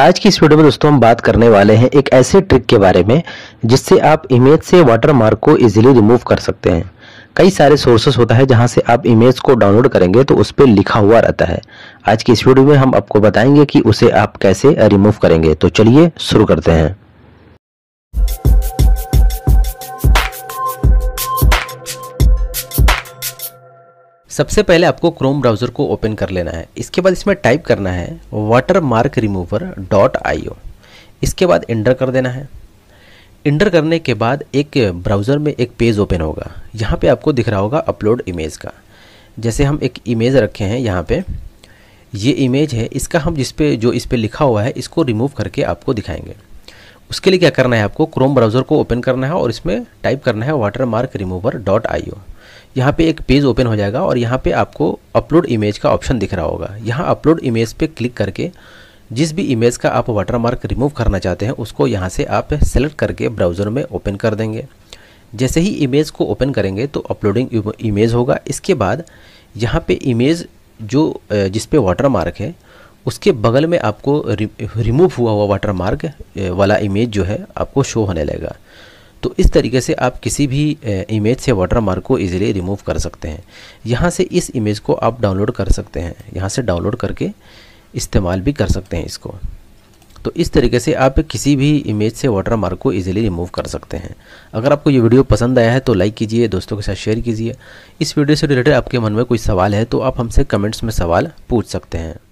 आज की इस वीडियो में दोस्तों हम बात करने वाले हैं एक ऐसे ट्रिक के बारे में जिससे आप इमेज से वाटरमार्क को इजीली रिमूव कर सकते हैं कई सारे सोर्सेस होता है जहां से आप इमेज को डाउनलोड करेंगे तो उस पर लिखा हुआ रहता है आज की इस वीडियो में हम आपको बताएंगे कि उसे आप कैसे रिमूव करेंगे तो चलिए शुरू करते हैं सबसे पहले आपको क्रोम ब्राउज़र को ओपन कर लेना है इसके बाद इसमें टाइप करना है watermark remover dot I इसके बाद इंटर कर देना है इंटर करने के बाद एक ब्राउज़र में एक पेज ओपन होगा यहाँ पे आपको दिख रहा होगा अपलोड इमेज का जैसे हम एक इमेज रखे हैं यहाँ पे ये इमेज है इसका हम जिस पे जो इस पे लिखा हुआ है इसको रिमूव करके आपको दिखाएंगे उसके लिए क्या करना है आपको क्रोम ब्राउज़र को ओपन करना है और इसमें टाइप करना है watermark remover dot I O यहाँ पर एक पेज ओपन हो जाएगा और यहाँ पे आपको अपलोड इमेज का ऑप्शन दिख रहा होगा यहाँ अपलोड इमेज पे क्लिक करके जिस भी इमेज का आप वाटरमार्क रिमूव करना चाहते हैं उसको यहाँ से आप सेलेक्ट करके ब्राउज़र में ओपन कर देंगे जैसे ही इमेज को ओपन करेंगे तो अपलोडिंग इमेज होगा इसके बाद यहाँ पर इमेज जो जिसपे वाटर मार्क है उसके बगल में आपको रिमूव हुआ हुआ वाटर मार्क वाला इमेज जो है आपको शो होने लगेगा तो इस तरीके से आप किसी भी इमेज से वाटर मार्क को इजीली रिमूव कर सकते हैं यहाँ से इस इमेज को आप डाउनलोड कर सकते हैं यहाँ से डाउनलोड करके इस्तेमाल भी कर सकते हैं इसको तो इस तरीके से आप किसी भी इमेज से वाटर मार्क को इजीली रिमूव कर सकते हैं अगर आपको ये वीडियो पसंद आया है तो लाइक कीजिए दोस्तों के साथ शेयर कीजिए इस वीडियो से रिलेटेड आपके मन में कोई सवाल है तो आप हमसे कमेंट्स में सवाल पूछ सकते हैं